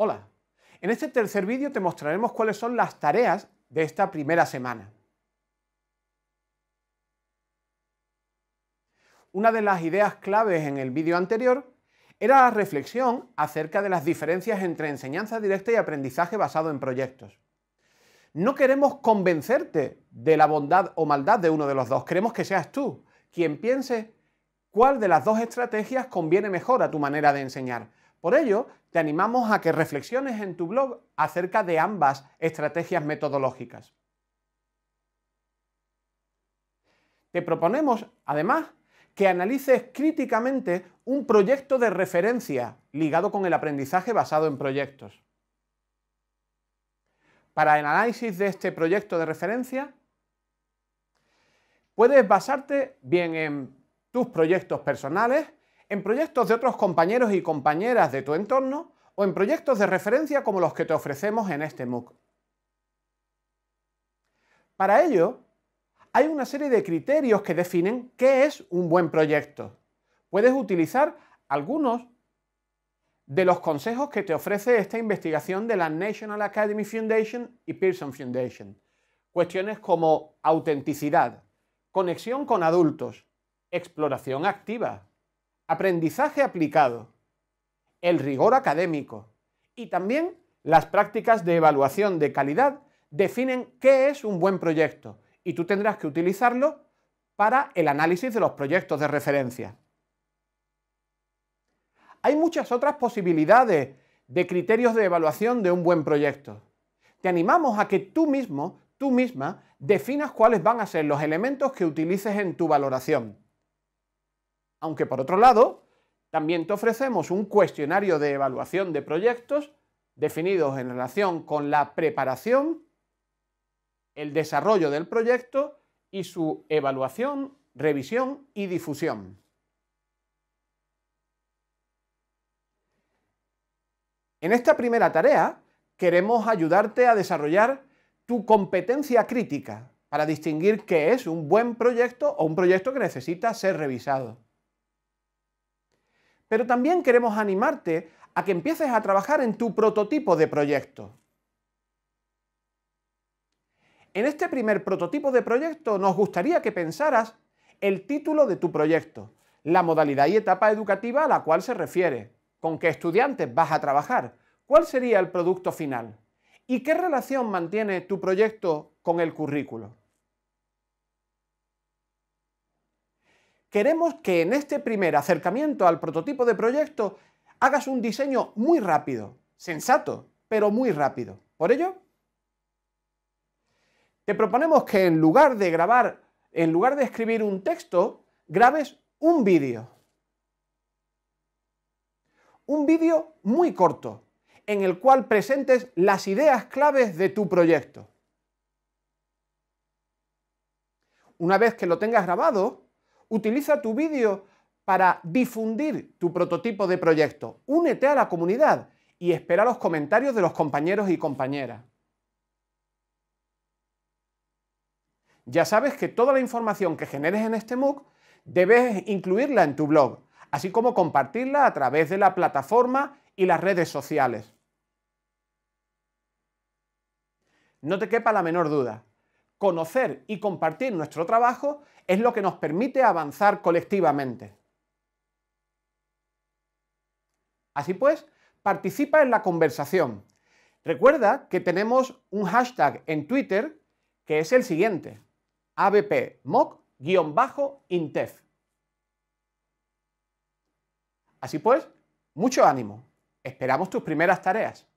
Hola, en este tercer vídeo te mostraremos cuáles son las tareas de esta primera semana. Una de las ideas claves en el vídeo anterior era la reflexión acerca de las diferencias entre enseñanza directa y aprendizaje basado en proyectos. No queremos convencerte de la bondad o maldad de uno de los dos, queremos que seas tú quien piense cuál de las dos estrategias conviene mejor a tu manera de enseñar, por ello, te animamos a que reflexiones en tu blog acerca de ambas estrategias metodológicas. Te proponemos, además, que analices críticamente un proyecto de referencia ligado con el aprendizaje basado en proyectos. Para el análisis de este proyecto de referencia, puedes basarte bien en tus proyectos personales en proyectos de otros compañeros y compañeras de tu entorno o en proyectos de referencia como los que te ofrecemos en este MOOC. Para ello, hay una serie de criterios que definen qué es un buen proyecto. Puedes utilizar algunos de los consejos que te ofrece esta investigación de la National Academy Foundation y Pearson Foundation. Cuestiones como autenticidad, conexión con adultos, exploración activa, aprendizaje aplicado, el rigor académico y también las prácticas de evaluación de calidad definen qué es un buen proyecto y tú tendrás que utilizarlo para el análisis de los proyectos de referencia. Hay muchas otras posibilidades de criterios de evaluación de un buen proyecto. Te animamos a que tú mismo, tú misma, definas cuáles van a ser los elementos que utilices en tu valoración. Aunque por otro lado, también te ofrecemos un cuestionario de evaluación de proyectos definidos en relación con la preparación, el desarrollo del proyecto y su evaluación, revisión y difusión. En esta primera tarea queremos ayudarte a desarrollar tu competencia crítica para distinguir qué es un buen proyecto o un proyecto que necesita ser revisado. Pero también queremos animarte a que empieces a trabajar en tu prototipo de proyecto. En este primer prototipo de proyecto nos gustaría que pensaras el título de tu proyecto, la modalidad y etapa educativa a la cual se refiere, con qué estudiantes vas a trabajar, cuál sería el producto final y qué relación mantiene tu proyecto con el currículo. Queremos que en este primer acercamiento al prototipo de proyecto hagas un diseño muy rápido, sensato, pero muy rápido. Por ello, te proponemos que en lugar de grabar, en lugar de escribir un texto, grabes un vídeo. Un vídeo muy corto, en el cual presentes las ideas claves de tu proyecto. Una vez que lo tengas grabado, Utiliza tu vídeo para difundir tu prototipo de proyecto. Únete a la comunidad y espera los comentarios de los compañeros y compañeras. Ya sabes que toda la información que generes en este MOOC debes incluirla en tu blog, así como compartirla a través de la plataforma y las redes sociales. No te quepa la menor duda, conocer y compartir nuestro trabajo es lo que nos permite avanzar colectivamente. Así pues, participa en la conversación. Recuerda que tenemos un hashtag en Twitter que es el siguiente, abpmoc-intef. Así pues, mucho ánimo. Esperamos tus primeras tareas.